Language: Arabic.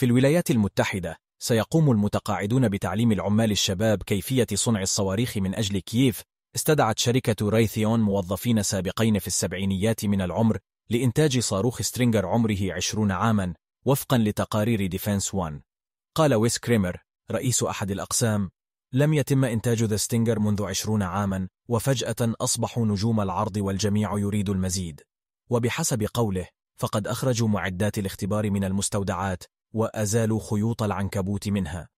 في الولايات المتحدة سيقوم المتقاعدون بتعليم العمال الشباب كيفية صنع الصواريخ من أجل كييف استدعت شركة رايثيون موظفين سابقين في السبعينيات من العمر لإنتاج صاروخ سترينجر عمره 20 عاماً وفقاً لتقارير ديفنس وان قال ويس كريمر رئيس أحد الأقسام لم يتم إنتاج ذا ستينجر منذ عشرون عاماً وفجأة أصبحوا نجوم العرض والجميع يريد المزيد وبحسب قوله فقد أخرجوا معدات الاختبار من المستودعات وأزالوا خيوط العنكبوت منها